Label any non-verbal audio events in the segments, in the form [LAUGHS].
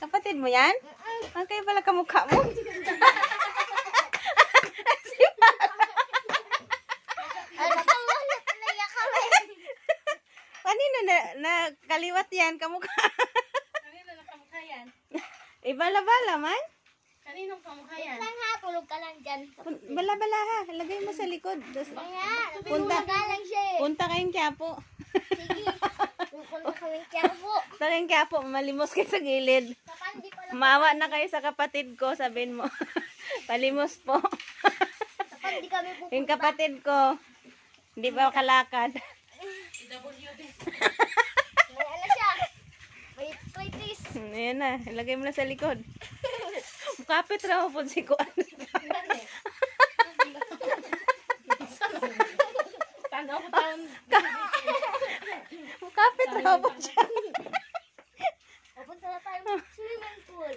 Kapatid mo yan? Ang kayo pala kamukha mo. [LAUGHS] Kanina na, na kaliwat yan, kamukha. Kanina na kamukha yan. Ibala-bala man? Kaninong kamukha yan? Lang ha, tulog ka lang dyan. Bala-bala ha, lagay mo sa likod. Kaya, punta, eh. punta kayong kyapo. Sige. [LAUGHS] Pupunta kami Quiapo. Tanging [LAUGHS] Quiapo, malimos kayo sa gilid. Maawa na kayo sa kapatid ko, sabihin mo. Palimos [LAUGHS] po. Hindi kami pupunta. Yung kapatid ko, hindi ba kalakad? [LAUGHS] May ala siya. May arthritis. Ayan na, ilagay mo na sa likod. Kapit raw po si Kuan. Kapit na mo dyan. Pupunta na tayo ng swimming pool.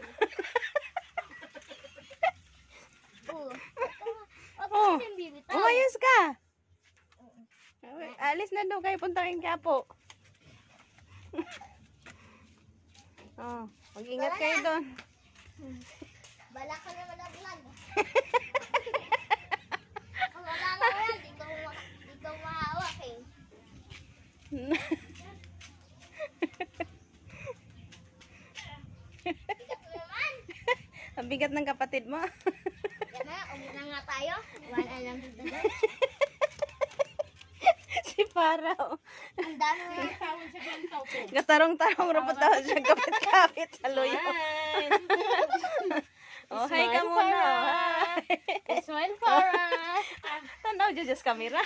[LAUGHS] oh. Oh. Umayos ka. Alis na doon kayo. Punta kayong po. [LAUGHS] oh, huwag ingat kayo doon. Bala ka naman ang [LAUGHS] bigat ng kapatid mo. Diba? na, nga tayo. Wala lang [LAUGHS] si Parao. Oh. Ang dami mo yung tawon siya ng topo. Oh. Gatarong-tarong rapat daw siya kapit-kapit sa luyo. [LAUGHS] oh, hi ka muna. This one, Farah. [LAUGHS] Tanaw dyan just camera.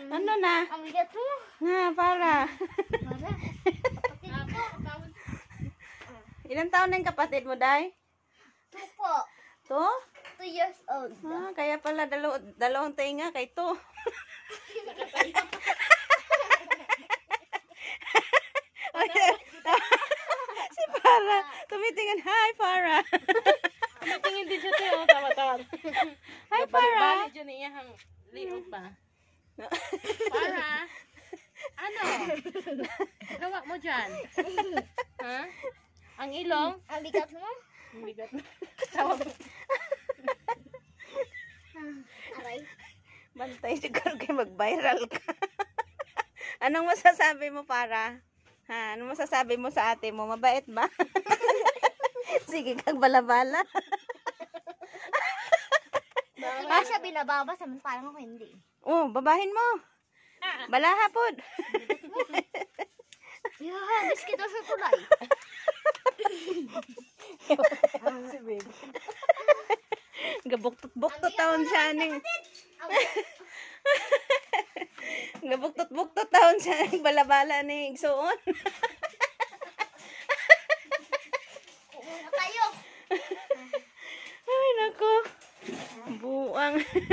ano na? Ang bigat mo. Oh. Nga, para. Ilan taon na yung kapatid mo, Day? Two po. Two? Two years old. Ah, kaya pala dalaw dalawang tainga kay two. [LAUGHS] [LAUGHS] si Farah. tumitingin. Hi, Farah. tumitingin din siya tayo. Oh, Tawa-tawa. [LAUGHS] Hi, Farah. Balik-balik dyan niya eh, ang liog pa. Farah. Ano? Gawa mo dyan. Ha? Huh? Ang ilong. [LAUGHS] Ang bigat mo? Ang bigat mo. [LAUGHS] Ah, aray. Bantay siguro kayo mag-viral ka. [LAUGHS] Anong masasabi mo para? Ha, anong masasabi mo sa ate mo? Mabait ba? Sige kang balabala. Kaya siya binababa sa parang ako hindi. Oh, babahin mo. Ah. Balaha pod. Yan, biskito sa tulay si baby. Gabuktot-buktot taon siya ni. [LAUGHS] Gabuktot-buktot taon siya ni balabala ni igsuon. [LAUGHS] Ay nako. Buang. [LAUGHS]